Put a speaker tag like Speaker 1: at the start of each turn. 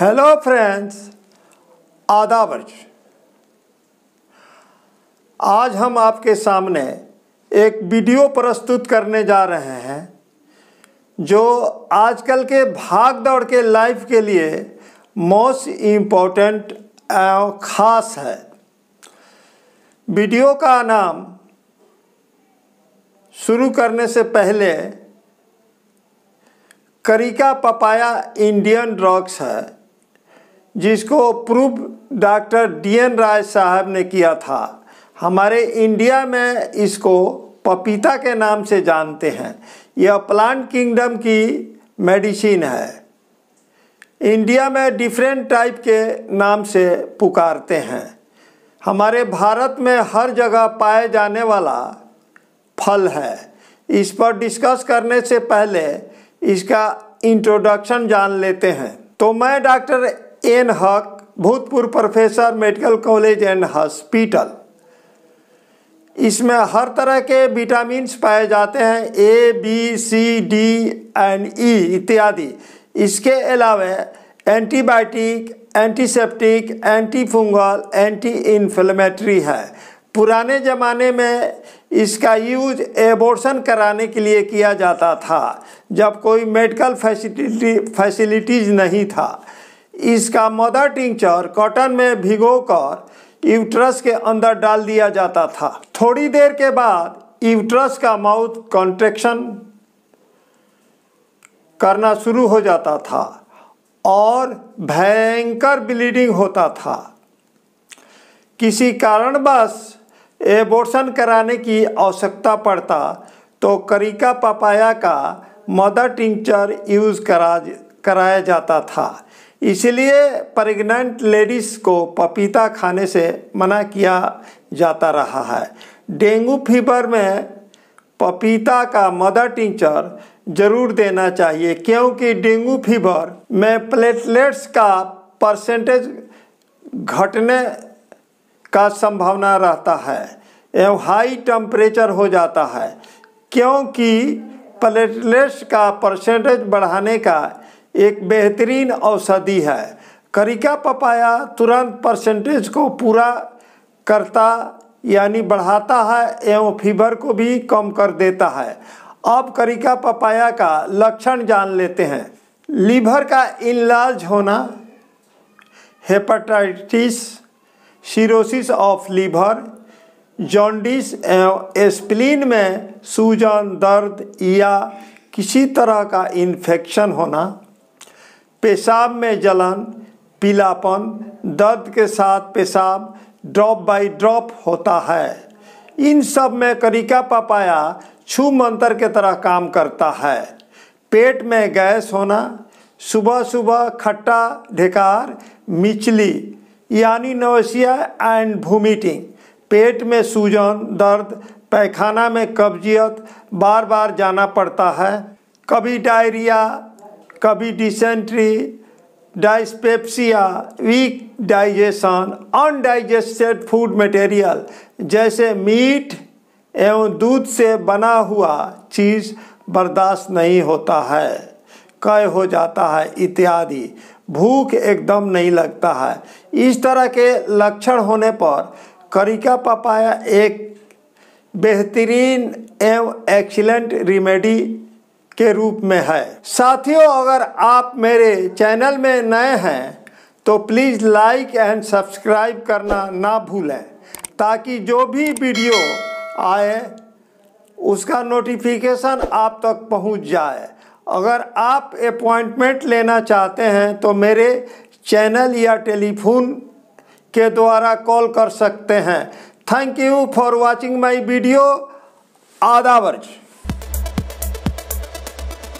Speaker 1: hello friends आदावर्ज आज हम आपके सामने एक वीडियो प्रस्तुत करने जा रहे हैं जो आजकल के भाग दौड़ के लाइफ के लिए मोस्ट इम्पोर्टेंट एवं ख़ास है वीडियो का नाम शुरू करने से पहले करिका पपाया इंडियन ड्रग्स है जिसको प्रूव डॉक्टर डीएन राय साहब ने किया था हमारे इंडिया में इसको पपीता के नाम से जानते हैं यह प्लांट किंगडम की मेडिसिन है इंडिया में डिफरेंट टाइप के नाम से पुकारते हैं हमारे भारत में हर जगह पाए जाने वाला फल है इस पर डिस्कस करने से पहले इसका इंट्रोडक्शन जान लेते हैं तो मैं डॉक्टर एन हक भूतपूर्व professor medical college and hospital इसमें हर तरह के विटामिन्स पाए जाते हैं A B C D and E इत्यादि इसके अलावा antibiotic antiseptic fungal anti inflammatory है पुराने ज़माने में इसका यूज एबोर्सन कराने के लिए किया जाता था जब कोई मेडिकल फैसिलिटी फैसिलिटीज़ नहीं था इसका मदर टिंचर कॉटन में भिगोकर यूट्रस के अंदर डाल दिया जाता था थोड़ी देर के बाद यूट्रस का माउथ कॉन्ट्रेक्शन करना शुरू हो जाता था और भयंकर ब्लीडिंग होता था किसी कारणवश एबोर्सन कराने की आवश्यकता पड़ता तो करिका पपाया का मदर टिंचर यूज़ करा कराया जाता था इसलिए प्रेग्नेंट लेडीज़ को पपीता खाने से मना किया जाता रहा है डेंगू फीवर में पपीता का मदर टिंचर जरूर देना चाहिए क्योंकि डेंगू फीवर में प्लेटलेट्स का परसेंटेज घटने का संभावना रहता है एवं हाई टेम्परेचर हो जाता है क्योंकि प्लेटलेट्स का परसेंटेज बढ़ाने का एक बेहतरीन औषधि है करिका पपाया तुरंत परसेंटेज को पूरा करता यानी बढ़ाता है एवं फीवर को भी कम कर देता है अब करिका पपाया का लक्षण जान लेते हैं लीवर का इलाज होना hepatitis cirrhosis of liver jaundice एवं स्प्लीन में सूजन दर्द या किसी तरह का इन्फेक्शन होना पेशाब में जलन पीलापन दर्द के साथ पेशाब ड्रॉप बाय ड्रॉप होता है इन सब में करिका पपाया छू मंत्र के तरह काम करता है पेट में गैस होना सुबह सुबह खट्टा ढेकार मिचली यानी नवसिया एंड भूमिटिंग पेट में सूजन दर्द पैखाना में कब्जियत बार बार जाना पड़ता है कभी डायरिया कभी dysentery dyspepsia weak digestion undigested food material जैसे मीट एवं दूध से बना हुआ चीज़ बर्दाश्त नहीं होता है कय हो जाता है इत्यादि भूख एकदम नहीं लगता है इस तरह के लक्षण होने पर करिका पपाया एक बेहतरीन एवं एक्सीलेंट रिमेडी के रूप में है साथियों अगर आप मेरे चैनल में नए हैं तो प्लीज़ लाइक एंड सब्सक्राइब करना ना भूलें ताकि जो भी वीडियो आए उसका नोटिफिकेशन आप तक पहुंच जाए अगर आप अपॉइंटमेंट लेना चाहते हैं तो मेरे चैनल या टेलीफोन के द्वारा कॉल कर सकते हैं thank you for watching my video आदावर्ज